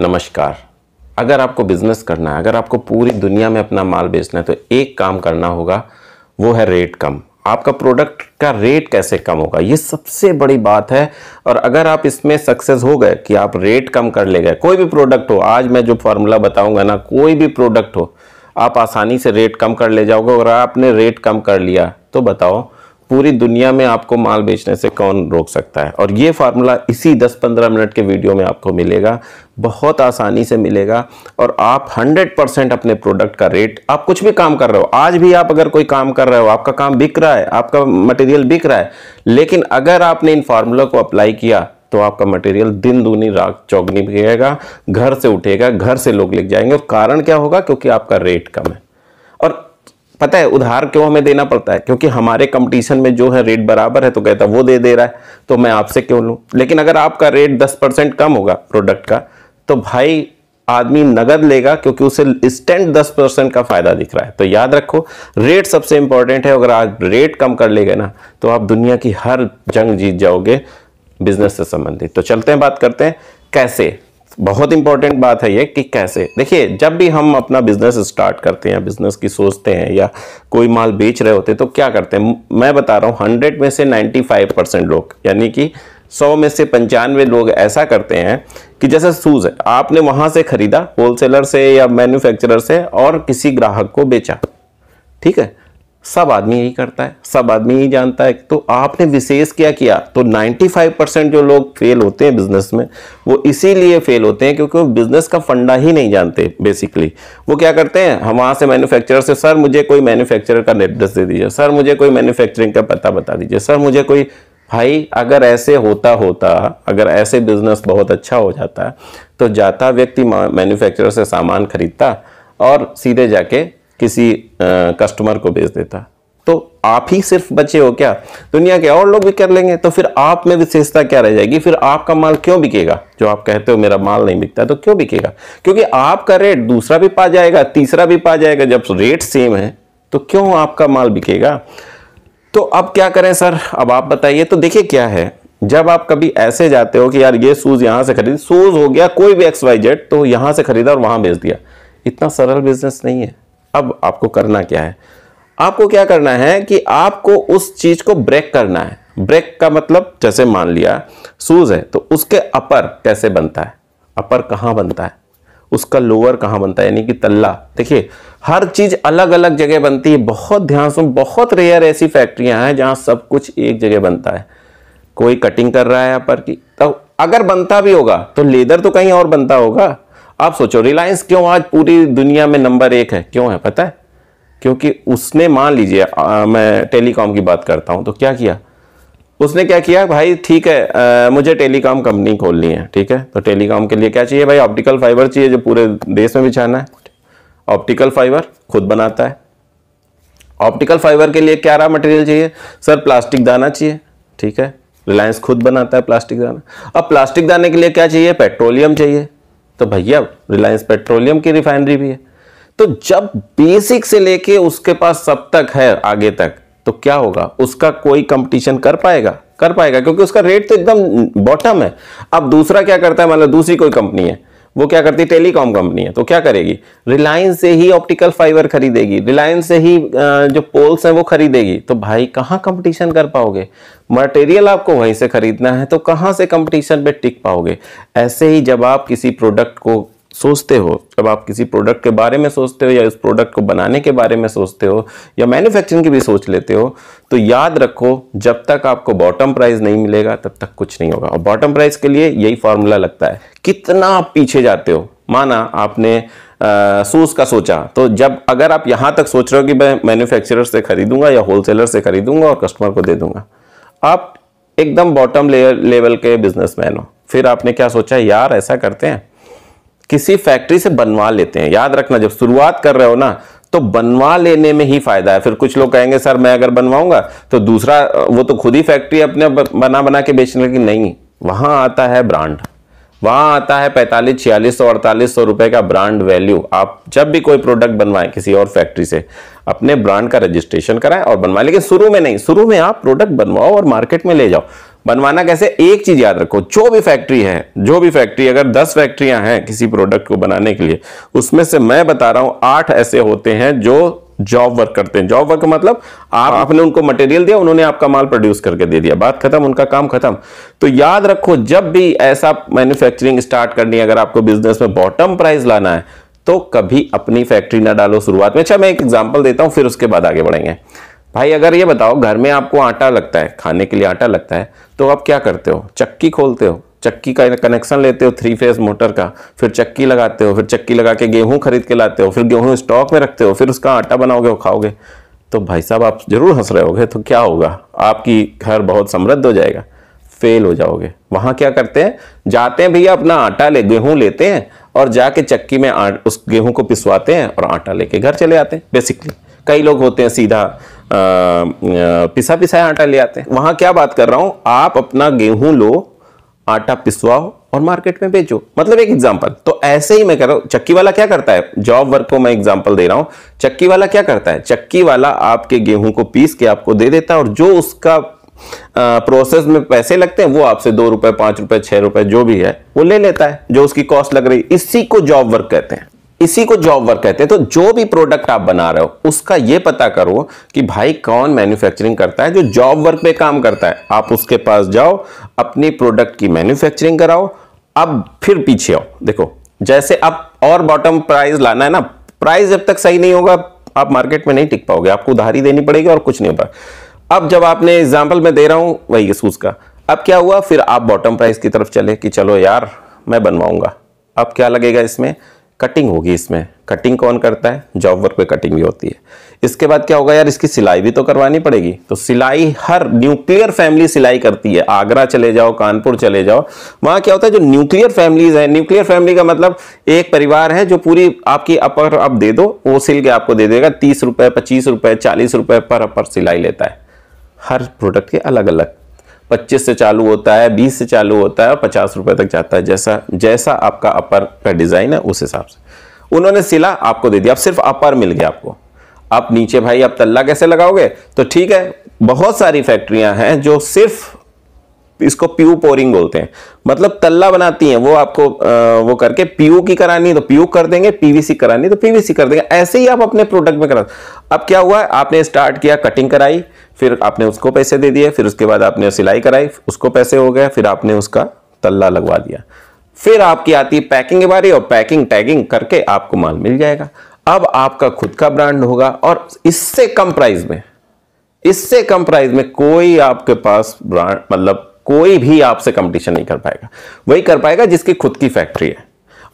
नमस्कार अगर आपको बिज़नेस करना है अगर आपको पूरी दुनिया में अपना माल बेचना है तो एक काम करना होगा वो है रेट कम आपका प्रोडक्ट का रेट कैसे कम होगा ये सबसे बड़ी बात है और अगर आप इसमें सक्सेस हो गए कि आप रेट कम कर ले गए कोई भी प्रोडक्ट हो आज मैं जो फार्मूला बताऊंगा ना कोई भी प्रोडक्ट हो आप आसानी से रेट कम कर ले जाओगे और आपने रेट कम कर लिया तो बताओ पूरी दुनिया में आपको माल बेचने से कौन रोक सकता है और ये फार्मूला इसी 10-15 मिनट के वीडियो में आपको मिलेगा बहुत आसानी से मिलेगा और आप 100 परसेंट अपने प्रोडक्ट का रेट आप कुछ भी काम कर रहे हो आज भी आप अगर कोई काम कर रहे हो आपका काम बिक रहा है आपका मटेरियल बिक रहा है लेकिन अगर आपने इन फार्मूला को अप्लाई किया तो आपका मटेरियल दिन दूनी राग चौगनी बिकेगा घर से उठेगा घर से लोग लिख जाएंगे और कारण क्या होगा क्योंकि आपका रेट कम है पता है उधार क्यों हमें देना पड़ता है क्योंकि हमारे कंपटीशन में जो है रेट बराबर है तो कहता वो दे दे रहा है तो मैं आपसे क्यों लूँ लेकिन अगर आपका रेट दस परसेंट कम होगा प्रोडक्ट का तो भाई आदमी नगद लेगा क्योंकि उसे स्टैंड दस परसेंट का फ़ायदा दिख रहा है तो याद रखो रेट सबसे इंपॉर्टेंट है अगर आप रेट कम कर ले ना तो आप दुनिया की हर जंग जीत जाओगे बिजनेस से संबंधित तो चलते हैं बात करते हैं कैसे बहुत इंपॉर्टेंट बात है ये कि कैसे देखिए जब भी हम अपना बिजनेस स्टार्ट करते हैं बिजनेस की सोचते हैं या कोई माल बेच रहे होते हैं तो क्या करते हैं मैं बता रहा हूँ हंड्रेड में से नाइन्टी फाइव परसेंट लोग यानी कि सौ में से पंचानवे लोग ऐसा करते हैं कि जैसे शूज़ है आपने वहाँ से ख़रीदा होलसेलर से या मैन्युफैक्चरर से और किसी ग्राहक को बेचा ठीक है सब आदमी यही करता है सब आदमी यही जानता है तो आपने विशेष क्या किया तो 95 परसेंट जो लोग फेल होते हैं बिजनेस में वो इसीलिए फेल होते हैं क्योंकि वो बिजनेस का फंडा ही नहीं जानते बेसिकली वो क्या करते हैं हम वहाँ से मैन्युफैक्चरर से सर मुझे कोई मैन्युफैक्चरर का एड्रेस दे दीजिए सर मुझे कोई मैन्युफैक्चरिंग का पता बता दीजिए सर मुझे कोई भाई अगर ऐसे होता होता अगर ऐसे बिजनेस बहुत अच्छा हो जाता तो जाता व्यक्ति मैन्युफैक्चरर से सामान खरीदता और सीधे जाके किसी कस्टमर को बेच देता तो आप ही सिर्फ बचे हो क्या दुनिया के और लोग भी कर लेंगे तो फिर आप में विशेषता क्या रह जाएगी फिर आपका माल क्यों बिकेगा जो आप कहते हो मेरा माल नहीं बिकता तो क्यों बिकेगा क्योंकि आपका रेट दूसरा भी पा जाएगा तीसरा भी पा जाएगा जब रेट सेम है तो क्यों आपका माल बिकेगा तो अब क्या करें सर अब आप बताइए तो देखिए क्या है जब आप कभी ऐसे जाते हो कि यार ये शूज़ यहाँ से खरीद शूज़ हो गया कोई भी एक्स वाई जेड तो यहाँ से खरीदा और वहाँ बेच दिया इतना सरल बिजनेस नहीं है अब आपको करना क्या है आपको क्या करना है कि आपको उस चीज़ को ब्रेक करना है ब्रेक का मतलब जैसे मान लिया शूज़ है तो उसके अपर कैसे बनता है अपर कहां बनता है उसका लोअर कहां बनता है यानी कि तल्ला देखिए हर चीज़ अलग अलग जगह बनती है बहुत ध्यान से बहुत रेयर ऐसी फैक्ट्रियां हैं जहां सब कुछ एक जगह बनता है कोई कटिंग कर रहा है अपर की तो अगर बनता भी होगा तो लेदर तो कहीं और बनता होगा आप सोचो रिलायंस क्यों आज पूरी दुनिया में नंबर एक है क्यों है पता है क्योंकि उसने मान लीजिए मैं टेलीकॉम की बात करता हूँ तो क्या किया उसने क्या किया भाई ठीक है आ, मुझे टेलीकॉम कंपनी खोलनी है ठीक है तो टेलीकॉम के लिए क्या चाहिए भाई ऑप्टिकल फाइबर चाहिए जो पूरे देश में बिछाना है ऑप्टिकल फाइबर खुद बनाता है ऑप्टिकल फाइबर के लिए क्या रहा मटेरियल चाहिए सर प्लास्टिक दाना चाहिए ठीक है रिलायंस खुद बनाता है प्लास्टिक दाना अब प्लास्टिक दाने के लिए क्या चाहिए पेट्रोलियम चाहिए तो भैया रिलायंस पेट्रोलियम की रिफाइनरी भी है तो जब बेसिक से लेके उसके पास सब तक है आगे तक तो क्या होगा उसका कोई कंपटीशन कर पाएगा कर पाएगा क्योंकि उसका रेट तो एकदम बॉटम है अब दूसरा क्या करता है मतलब दूसरी कोई कंपनी है वो क्या करती है टेलीकॉम कंपनी है तो क्या करेगी रिलायंस से ही ऑप्टिकल फाइबर खरीदेगी रिलायंस से ही जो पोल्स हैं वो खरीदेगी तो भाई कहाँ कंपटीशन कर पाओगे मटेरियल आपको वहीं से खरीदना है तो कहाँ से कंपटीशन पे टिक पाओगे ऐसे ही जब आप किसी प्रोडक्ट को सोचते हो जब आप किसी प्रोडक्ट के बारे में सोचते हो या उस प्रोडक्ट को बनाने के बारे में सोचते हो या मैन्युफैक्चरिंग की भी सोच लेते हो तो याद रखो जब तक आपको बॉटम प्राइस नहीं मिलेगा तब तक कुछ नहीं होगा और बॉटम प्राइस के लिए यही फार्मूला लगता है कितना आप पीछे जाते हो माना आपने सूज का सोचा तो जब अगर आप यहाँ तक सोच रहे हो कि मैं मैन्युफैक्चरर से खरीदूंगा या होलसेलर से खरीदूंगा और कस्टमर को दे दूंगा आप एकदम बॉटम लेवल के बिजनेसमैन हो फिर आपने क्या सोचा यार ऐसा करते हैं किसी फैक्ट्री से बनवा लेते हैं याद रखना जब शुरुआत कर रहे हो ना तो बनवा लेने में ही फायदा है फिर कुछ लोग कहेंगे सर मैं अगर बनवाऊंगा तो दूसरा वो तो खुद ही फैक्ट्री अपने बना बना के बेचने लगी नहीं वहां आता है ब्रांड वहां आता है पैंतालीस छियालीस सौ अड़तालीस सौ रुपए का ब्रांड वैल्यू आप जब भी कोई प्रोडक्ट बनवाएं किसी और फैक्ट्री से अपने ब्रांड का रजिस्ट्रेशन कराएं और बनवाएं लेकिन शुरू में नहीं शुरू में आप प्रोडक्ट बनवाओ और मार्केट में ले जाओ बनवाना कैसे एक चीज याद रखो जो भी फैक्ट्री है जो भी फैक्ट्री अगर दस फैक्ट्रियां हैं किसी प्रोडक्ट को बनाने के लिए उसमें से मैं बता रहा हूं आठ ऐसे होते हैं जो जॉब वर्क करते हैं जॉब वर्क मतलब आप हाँ। आपने उनको मटेरियल दिया उन्होंने आपका माल प्रोड्यूस करके दे दिया बात खत्म उनका काम खत्म तो याद रखो जब भी ऐसा मैन्युफैक्चरिंग स्टार्ट करनी है अगर आपको बिजनेस में बॉटम प्राइस लाना है तो कभी अपनी फैक्ट्री ना डालो शुरुआत में अच्छा मैं एक एग्जाम्पल देता हूं फिर उसके बाद आगे बढ़ेंगे भाई अगर ये बताओ घर में आपको आटा लगता है खाने के लिए आटा लगता है तो आप क्या करते हो चक्की खोलते हो चक्की का कनेक्शन लेते हो थ्री फेज मोटर का फिर चक्की लगाते हो फिर चक्की लगा के गेहूँ खरीद के लाते हो फिर गेहूँ स्टॉक में रखते हो फिर उसका आटा बनाओगे और खाओगे तो भाई साहब आप जरूर हंस रहे होगे तो क्या होगा आपकी घर बहुत समृद्ध हो जाएगा फेल हो जाओगे वहाँ क्या करते हैं जाते हैं भैया अपना आटा ले गेहूँ लेते हैं और जाके चक्की में उस गेहूँ को पिसवाते हैं और आटा लेके घर चले आते हैं बेसिकली कई लोग होते हैं सीधा पिसा पिसा आटा ले आते हैं वहां क्या बात कर रहा हूं आप अपना गेहूं लो आटा पिसवाओ और मार्केट में बेचो मतलब एक एग्जाम्पल तो ऐसे ही मैं कह रहा हूँ चक्की वाला क्या करता है जॉब वर्क को मैं एग्जाम्पल दे रहा हूँ चक्की वाला क्या करता है चक्की वाला आपके गेहूं को पीस के आपको दे देता है और जो उसका प्रोसेस में पैसे लगते हैं वो आपसे दो रुपए पांच रुपए छह रुपए जो भी है वो ले लेता है जो उसकी कॉस्ट लग रही इसी को जॉब वर्क कहते हैं इसी को जॉब वर्क कहते हैं तो जो भी प्रोडक्ट आप बना रहे हो उसका यह पता करो कि भाई कौन मैन्युफैक्चरिंग करता है जो जॉब वर्क पे काम करता है आप उसके पास जाओ अपनी प्रोडक्ट की मैन्युफैक्चरिंग कराओ अब फिर पीछे आओ देखो जैसे आप और बॉटम प्राइस लाना है ना प्राइस जब तक सही नहीं होगा आप मार्केट में नहीं टिक पाओगे आपको उधारी देनी पड़ेगी और कुछ नहीं हो पाएगा अब जब आपने एग्जाम्पल में दे रहा हूं वही सूज का अब क्या हुआ फिर आप बॉटम प्राइस की तरफ चले कि चलो यार मैं बनवाऊंगा अब क्या लगेगा इसमें कटिंग होगी इसमें कटिंग कौन करता है जॉब वर्क पे कटिंग भी होती है इसके बाद क्या होगा यार इसकी सिलाई भी तो करवानी पड़ेगी तो सिलाई हर न्यूक्लियर फैमिली सिलाई करती है आगरा चले जाओ कानपुर चले जाओ वहाँ क्या होता है जो न्यूक्लियर फैमिलीज हैं न्यूक्लियर फैमिली का मतलब एक परिवार है जो पूरी आपकी अपर आप दे दो वो सिल के आपको दे देगा तीस रुपये पच्चीस रुपये चालीस रुपये पर अपर सिलाई लेता है हर प्रोडक्ट के अलग अलग पच्चीस से चालू होता है बीस से चालू होता है और पचास रुपए तक जाता है जैसा जैसा आपका अपर का डिज़ाइन है उस हिसाब से उन्होंने सिला आपको दे दिया अब सिर्फ अपर मिल गया आपको आप नीचे भाई आप तल्ला कैसे लगाओगे तो ठीक है बहुत सारी फैक्ट्रियां हैं जो सिर्फ इसको पीयू पोरिंग बोलते हैं मतलब तल्ला बनाती हैं वो आपको आ, वो करके पीयू की करानी तो पीयू कर देंगे पीवीसी करानी तो पीवीसी कर देंगे ऐसे ही आप अपने प्रोडक्ट में करा अब क्या हुआ आपने स्टार्ट किया कटिंग कराई फिर आपने उसको पैसे दे दिए फिर उसके बाद आपने सिलाई कराई उसको पैसे हो गए फिर आपने उसका तल्ला लगवा दिया फिर आपकी आती है पैकिंग के बारे और पैकिंग टैगिंग करके आपको माल मिल जाएगा अब आपका खुद का ब्रांड होगा और इससे कम प्राइस में इससे कम प्राइस में कोई आपके पास ब्रांड मतलब कोई भी आपसे कंपटीशन नहीं कर पाएगा वही कर पाएगा जिसकी खुद की फैक्ट्री है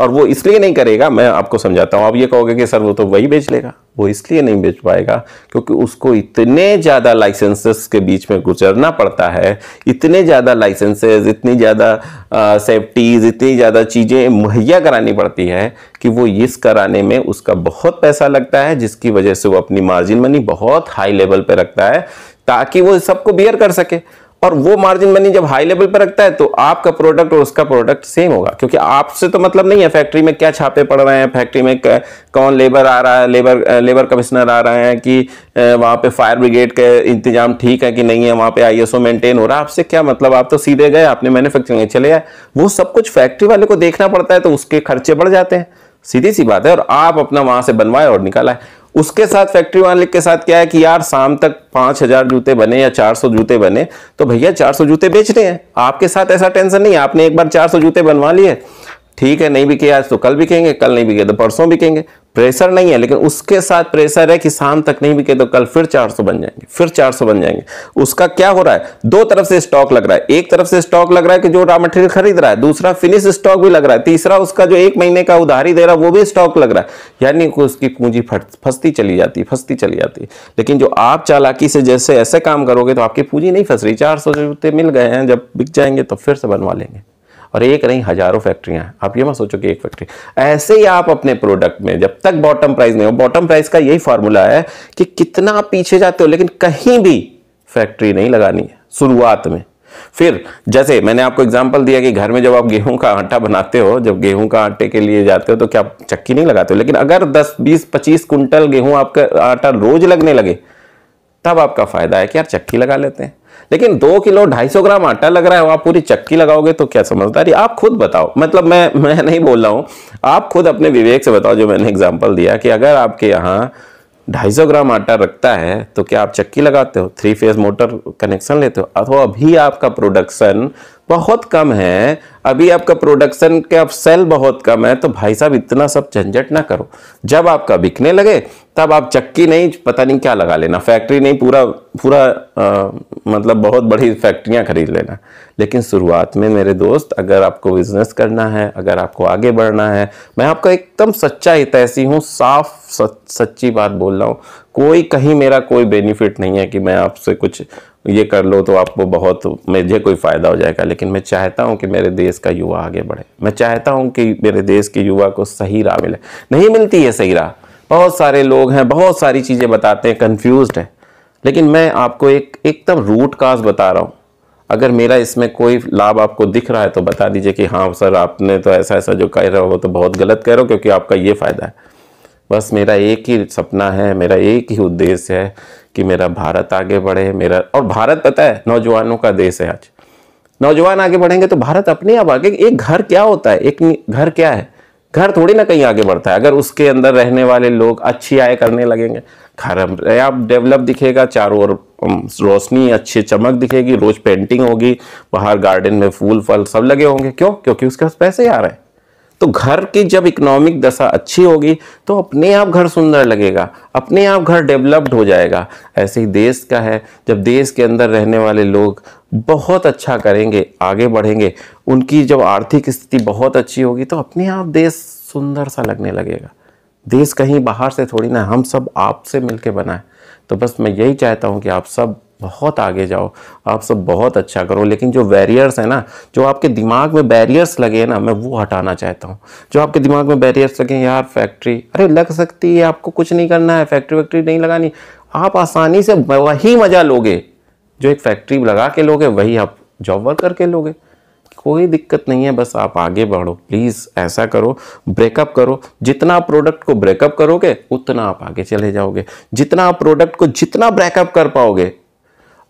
और वो इसलिए नहीं करेगा मैं आपको समझाता हूँ आप ये कहोगे कि सर वो तो वही बेच लेगा वो इसलिए नहीं बेच पाएगा क्योंकि उसको इतने ज़्यादा लाइसेंसेस के बीच में गुजरना पड़ता है इतने ज़्यादा लाइसेंसेस इतनी ज़्यादा सेफ्टीज़ इतनी ज़्यादा चीज़ें मुहैया करानी पड़ती है कि वो इस कराने में उसका बहुत पैसा लगता है जिसकी वजह से वो अपनी मार्जिन मनी बहुत हाई लेवल पर रखता है ताकि वो सबको बियर कर सके और वो मार्जिन मनी जब हाई लेवल पर रखता है तो आपका प्रोडक्ट और उसका प्रोडक्ट सेम होगा क्योंकि आपसे तो मतलब नहीं है फैक्ट्री में क्या छापे पड़ रहे हैं फैक्ट्री में कौन लेबर आ रहा है लेबर लेबर कमिश्नर आ रहे हैं कि वहाँ पे फायर ब्रिगेड का इंतजाम ठीक है कि नहीं है वहाँ पे आई ओ मेंटेन हो रहा है आपसे क्या मतलब आप तो सीधे गए आपने मैन्युफैक्चरिंग चले आए वो सब कुछ फैक्ट्री वाले को देखना पड़ता है तो उसके खर्चे बढ़ जाते हैं सीधी सी बात है और आप अपना वहाँ से बनवाए और निकाला है उसके साथ फैक्ट्री मालिक के साथ क्या है कि यार शाम तक पांच हज़ार जूते बने या चार सौ जूते बने तो भैया चार सौ जूते बेचने हैं आपके साथ ऐसा टेंशन नहीं आपने एक बार चार सौ जूते बनवा लिए ठीक है नहीं बिके आज तो कल बिकेंगे कल नहीं बिके तो परसों बिकेंगे प्रेशर नहीं है लेकिन उसके साथ प्रेशर है कि शाम तक नहीं बिके तो कल फिर 400 बन जाएंगे फिर 400 बन जाएंगे उसका क्या हो रहा है दो तरफ से स्टॉक लग रहा है एक तरफ से स्टॉक लग रहा है कि जो रॉ मटेरियल खरीद रहा है दूसरा फिनिश स्टॉक भी लग रहा है तीसरा उसका जो एक महीने का उधारी दे रहा है वो भी स्टॉक लग रहा है यानी उसकी पूंजी फंसती चली जाती है फंसती चली जाती है लेकिन जो आप चालाकी से जैसे ऐसे काम करोगे तो आपकी पूंजी नहीं फंस रही चार सौ मिल गए हैं जब बिक जाएंगे तो फिर से बनवा लेंगे और एक नहीं हज़ारों फैक्ट्रियां हैं आप ये मत सोचो कि एक फैक्ट्री ऐसे ही आप अपने प्रोडक्ट में जब तक बॉटम प्राइस नहीं हो बॉटम प्राइस का यही फार्मूला है कि कितना आप पीछे जाते हो लेकिन कहीं भी फैक्ट्री नहीं लगानी है शुरुआत में फिर जैसे मैंने आपको एग्जाम्पल दिया कि घर में जब आप गेहूं का आटा बनाते हो जब गेहूं का आटे के लिए जाते हो तो क्या चक्की नहीं लगाते हो लेकिन अगर 10, 20, 25 कुंटल गेहूं आपका आटा रोज लगने लगे तब आपका फायदा है कि यार चक्की लगा लेते हैं लेकिन दो किलो ढाई सौ ग्राम आटा लग रहा है आप पूरी चक्की लगाओगे तो क्या समझदारी आप खुद बताओ मतलब मैं मैं नहीं बोल रहा हूँ आप खुद अपने विवेक से बताओ जो मैंने एग्जाम्पल दिया कि अगर आपके यहाँ ढाई सौ ग्राम आटा रखता है तो क्या आप चक्की लगाते हो थ्री फेज मोटर कनेक्शन लेते हो अथवा अभी आपका प्रोडक्शन बहुत कम है अभी आपका प्रोडक्शन के अब सेल बहुत कम है तो भाई साहब इतना सब झंझट ना करो जब आपका बिकने लगे तब आप चक्की नहीं पता नहीं क्या लगा लेना फैक्ट्री नहीं पूरा पूरा आ, मतलब बहुत बड़ी फैक्ट्रियाँ खरीद लेना लेकिन शुरुआत में मेरे दोस्त अगर आपको बिजनेस करना है अगर आपको आगे बढ़ना है मैं आपका एकदम सच्चा हितैषी हूँ साफ सच, सच्ची बात बोल रहा हूँ कोई कहीं मेरा कोई बेनिफिट नहीं है कि मैं आपसे कुछ ये कर लो तो आपको बहुत मुझे कोई फ़ायदा हो जाएगा लेकिन मैं चाहता हूँ कि मेरे देश का युवा आगे बढ़े मैं चाहता हूँ कि मेरे देश के युवा को सही राह मिले नहीं मिलती है सही राह बहुत सारे लोग हैं बहुत सारी चीज़ें बताते हैं कन्फ्यूज़ हैं लेकिन मैं आपको एक एकदम रूट काज बता रहा हूँ अगर मेरा इसमें कोई लाभ आपको दिख रहा है तो बता दीजिए कि हाँ सर आपने तो ऐसा ऐसा जो कह रहे हो तो बहुत गलत कह रहे हो क्योंकि आपका ये फ़ायदा है बस मेरा एक ही सपना है मेरा एक ही उद्देश्य है कि मेरा भारत आगे बढ़े मेरा और भारत पता है नौजवानों का देश है आज नौजवान आगे बढ़ेंगे तो भारत अपने आप आगे एक घर क्या होता है एक घर क्या है घर थोड़ी ना कहीं आगे बढ़ता है अगर उसके अंदर रहने वाले लोग अच्छी आय करने लगेंगे घर आप डेवलप दिखेगा चारों ओर रोशनी अच्छी चमक दिखेगी रोज पेंटिंग होगी बाहर गार्डन में फूल फल सब लगे होंगे क्यों क्योंकि उसके पास पैसे आ रहे हैं तो घर की जब इकोनॉमिक दशा अच्छी होगी तो अपने आप घर सुंदर लगेगा अपने आप घर डेवलप्ड हो जाएगा ऐसे ही देश का है जब देश के अंदर रहने वाले लोग बहुत अच्छा करेंगे आगे बढ़ेंगे उनकी जब आर्थिक स्थिति बहुत अच्छी होगी तो अपने आप देश सुंदर सा लगने लगेगा देश कहीं बाहर से थोड़ी ना हम सब आपसे मिलके बना है तो बस मैं यही चाहता हूँ कि आप सब बहुत आगे जाओ आप सब बहुत अच्छा करो लेकिन जो बैरियर्स हैं ना जो आपके दिमाग में बैरियर्स लगे हैं ना मैं वो हटाना चाहता हूँ जो आपके दिमाग में बैरियर्स लगे यार फैक्ट्री अरे लग सकती है आपको कुछ नहीं करना है फैक्ट्री वैक्ट्री नहीं लगानी आप आसानी से वही मज़ा लोगे जो एक फैक्ट्री लगा के लोगे वही आप जॉब वर्क करके लोगे कोई दिक्कत नहीं है बस आप आगे बढ़ो प्लीज़ ऐसा करो ब्रेकअप करो जितना आप प्रोडक्ट को ब्रेकअप करोगे उतना आप आगे चले जाओगे जितना आप प्रोडक्ट को जितना ब्रेकअप कर पाओगे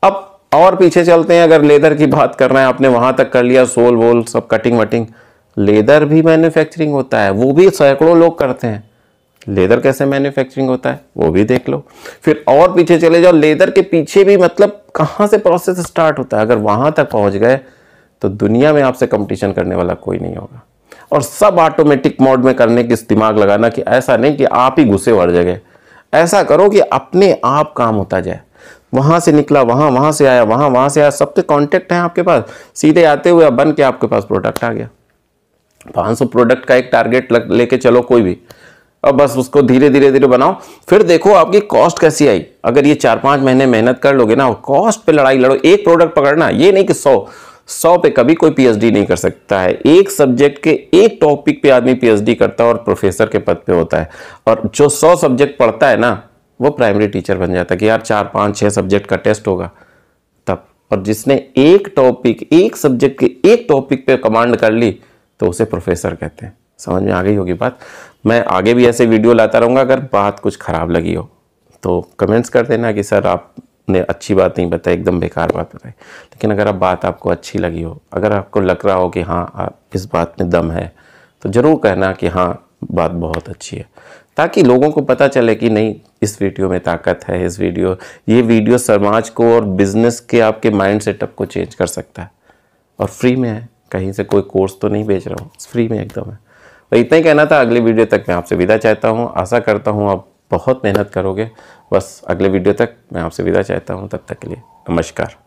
अब और पीछे चलते हैं अगर लेदर की बात कर रहे हैं आपने वहाँ तक कर लिया सोल वोल सब कटिंग वटिंग लेदर भी मैन्युफैक्चरिंग होता है वो भी सैकड़ों लोग करते हैं लेदर कैसे मैन्युफैक्चरिंग होता है वो भी देख लो फिर और पीछे चले जाओ लेदर के पीछे भी मतलब कहाँ से प्रोसेस स्टार्ट होता है अगर वहाँ तक पहुँच गए तो दुनिया में आपसे कंपटीशन करने वाला कोई नहीं होगा और सब ऑटोमेटिक मोड में करने की दिमाग लगाना कि ऐसा नहीं कि आप ही घुसे वर जगह ऐसा करो कि अपने आप काम होता जाए वहाँ से निकला वहाँ वहाँ से आया वहाँ वहाँ से आया सबके कॉन्टैक्ट हैं आपके पास सीधे आते हुए बन के आपके पास प्रोडक्ट आ गया 500 प्रोडक्ट का एक टारगेट लेके चलो कोई भी अब बस उसको धीरे धीरे धीरे बनाओ फिर देखो आपकी कॉस्ट कैसी आई अगर ये चार पाँच महीने मेहनत कर लोगे ना कॉस्ट पे लड़ाई लड़ो एक प्रोडक्ट पकड़ना ये नहीं कि सौ सौ पे कभी कोई पीएचडी नहीं कर सकता है एक सब्जेक्ट के एक टॉपिक पे आदमी पीएचडी करता है और प्रोफेसर के पद पे होता है और जो सौ सब्जेक्ट पढ़ता है ना वो प्राइमरी टीचर बन जाता है कि यार चार पाँच छः सब्जेक्ट का टेस्ट होगा तब और जिसने एक टॉपिक एक सब्जेक्ट के एक टॉपिक पे कमांड कर ली तो उसे प्रोफेसर कहते हैं समझ में आ गई होगी बात मैं आगे भी ऐसे वीडियो लाता रहूँगा अगर बात कुछ ख़राब लगी हो तो कमेंट्स कर देना कि सर आपने अच्छी बात नहीं बताई एकदम बेकार बात बताई लेकिन अगर आप बात आपको अच्छी लगी हो अगर आपको लग रहा हो कि हाँ आप इस बात में दम है तो ज़रूर कहना कि हाँ बात बहुत अच्छी है ताकि लोगों को पता चले कि नहीं इस वीडियो में ताकत है इस वीडियो ये वीडियो समाज को और बिजनेस के आपके माइंड सेटअप को चेंज कर सकता है और फ्री में है कहीं से कोई कोर्स तो नहीं बेच रहा हूँ फ्री में एकदम है तो इतना ही कहना था अगले वीडियो तक मैं आपसे विदा चाहता हूँ आशा करता हूँ आप बहुत मेहनत करोगे बस अगले वीडियो तक मैं आपसे विदा चाहता हूँ तब तक के लिए नमस्कार